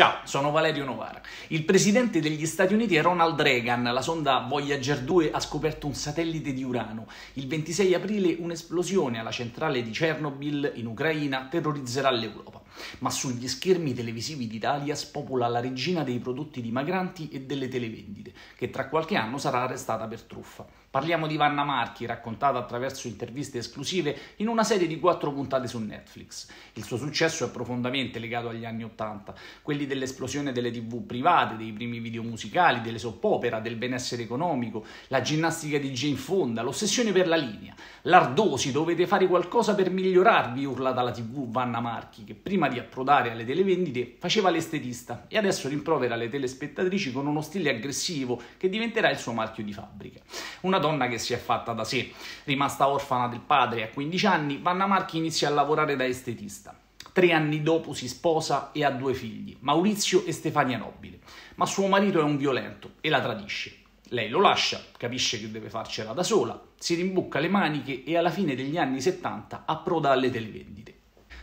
Ciao, sono Valerio Novara. Il presidente degli Stati Uniti è Ronald Reagan. La sonda Voyager 2 ha scoperto un satellite di Urano. Il 26 aprile un'esplosione alla centrale di Chernobyl in Ucraina terrorizzerà l'Europa ma sugli schermi televisivi d'Italia spopola la regina dei prodotti dimagranti e delle televendite, che tra qualche anno sarà arrestata per truffa. Parliamo di Vanna Marchi, raccontata attraverso interviste esclusive in una serie di quattro puntate su Netflix. Il suo successo è profondamente legato agli anni Ottanta, quelli dell'esplosione delle tv private, dei primi video musicali, delle soppopera, del benessere economico, la ginnastica di Jane Fonda, l'ossessione per la linea. Lardosi, dovete fare qualcosa per migliorarvi, urla dalla TV Vanna Marchi, che prima di approdare alle televendite faceva l'estetista e adesso rimprovera le telespettatrici con uno stile aggressivo che diventerà il suo marchio di fabbrica. Una donna che si è fatta da sé. Rimasta orfana del padre a 15 anni, Vanna Marchi inizia a lavorare da estetista. Tre anni dopo si sposa e ha due figli, Maurizio e Stefania Nobile, ma suo marito è un violento e la tradisce. Lei lo lascia, capisce che deve farcela da sola, si rimbucca le maniche e alla fine degli anni 70 approda alle televendite.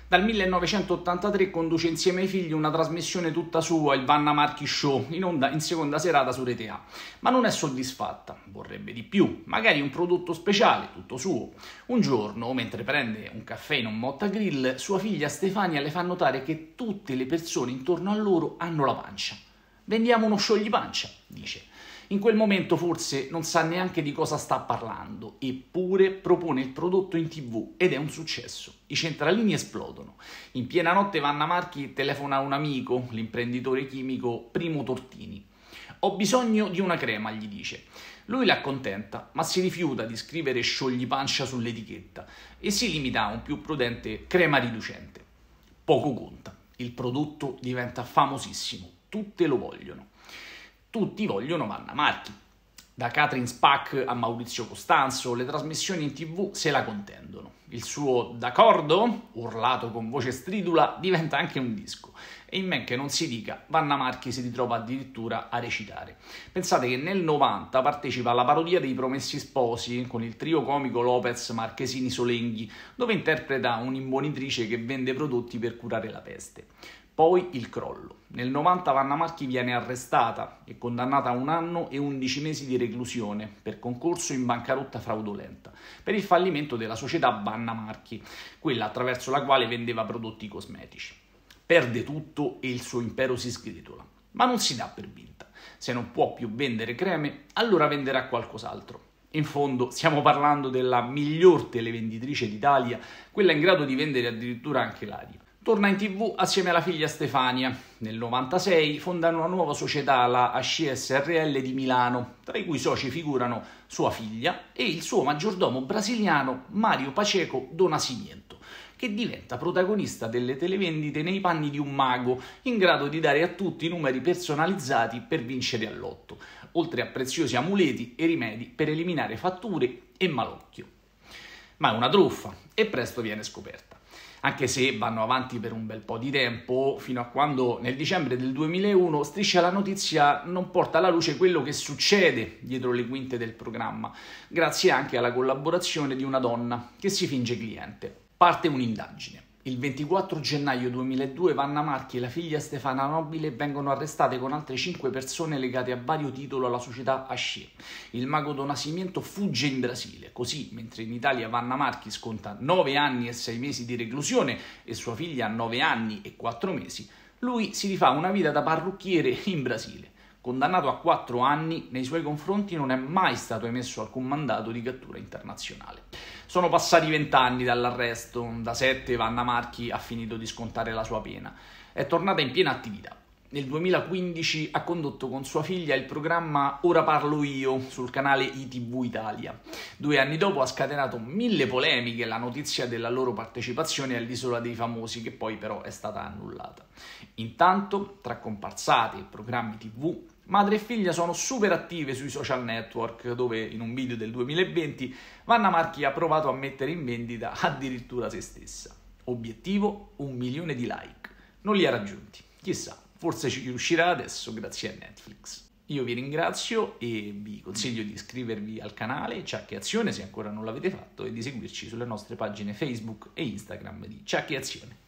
Dal 1983 conduce insieme ai figli una trasmissione tutta sua, il Vanna Marchi Show, in onda in seconda serata su Rete A, ma non è soddisfatta, vorrebbe di più, magari un prodotto speciale, tutto suo. Un giorno, mentre prende un caffè in un Motta Grill, sua figlia Stefania le fa notare che tutte le persone intorno a loro hanno la pancia. Vendiamo uno sciogli pancia, dice. In quel momento forse non sa neanche di cosa sta parlando, eppure propone il prodotto in tv ed è un successo. I centralini esplodono. In piena notte Vanna Marchi telefona a un amico, l'imprenditore chimico Primo Tortini. Ho bisogno di una crema, gli dice. Lui l'accontenta, ma si rifiuta di scrivere sciogli pancia sull'etichetta e si limita a un più prudente crema riducente. Poco conta, il prodotto diventa famosissimo, tutte lo vogliono. Tutti vogliono Vanna Marchi. Da Catherine Spack a Maurizio Costanzo, le trasmissioni in tv se la contendono. Il suo d'accordo, urlato con voce stridula, diventa anche un disco. E in men che non si dica, Vanna Marchi si ritrova addirittura a recitare. Pensate che nel 90 partecipa alla parodia dei Promessi Sposi con il trio comico Lopez Marchesini Solenghi, dove interpreta un'imbonitrice che vende prodotti per curare la peste. Poi il crollo. Nel 90 Vanna Marchi viene arrestata e condannata a un anno e 11 mesi di reclusione per concorso in bancarotta fraudolenta per il fallimento della società Banca Anna Marchi, quella attraverso la quale vendeva prodotti cosmetici. Perde tutto e il suo impero si sgretola, ma non si dà per vinta. Se non può più vendere creme, allora venderà qualcos'altro. In fondo stiamo parlando della miglior televenditrice d'Italia, quella in grado di vendere addirittura anche l'aria. Torna in tv assieme alla figlia Stefania. Nel 1996 fondano una nuova società, la ACSRL di Milano, tra i cui soci figurano sua figlia e il suo maggiordomo brasiliano Mario Paceco Donasimiento, che diventa protagonista delle televendite nei panni di un mago, in grado di dare a tutti numeri personalizzati per vincere all'otto, oltre a preziosi amuleti e rimedi per eliminare fatture e malocchio ma è una truffa e presto viene scoperta. Anche se vanno avanti per un bel po' di tempo, fino a quando nel dicembre del 2001 Striscia la notizia non porta alla luce quello che succede dietro le quinte del programma, grazie anche alla collaborazione di una donna che si finge cliente. Parte un'indagine. Il 24 gennaio 2002 Vanna Marchi e la figlia Stefana Nobile vengono arrestate con altre 5 persone legate a vario titolo alla società Asce. Il mago Donasimiento fugge in Brasile, così mentre in Italia Vanna Marchi sconta 9 anni e 6 mesi di reclusione e sua figlia 9 anni e 4 mesi, lui si rifà una vita da parrucchiere in Brasile condannato a 4 anni, nei suoi confronti non è mai stato emesso alcun mandato di cattura internazionale. Sono passati vent'anni dall'arresto, da 7 Vanna Marchi ha finito di scontare la sua pena, è tornata in piena attività nel 2015 ha condotto con sua figlia il programma Ora parlo io sul canale ITV Italia. Due anni dopo ha scatenato mille polemiche la notizia della loro partecipazione all'Isola dei Famosi, che poi però è stata annullata. Intanto, tra comparsate e programmi TV, madre e figlia sono super attive sui social network, dove in un video del 2020 Vanna Marchi ha provato a mettere in vendita addirittura se stessa. Obiettivo: un milione di like. Non li ha raggiunti, chissà. Forse ci riuscirà adesso grazie a Netflix. Io vi ringrazio e vi consiglio di iscrivervi al canale Ciacchi Azione se ancora non l'avete fatto e di seguirci sulle nostre pagine Facebook e Instagram di Ciacchi Azione.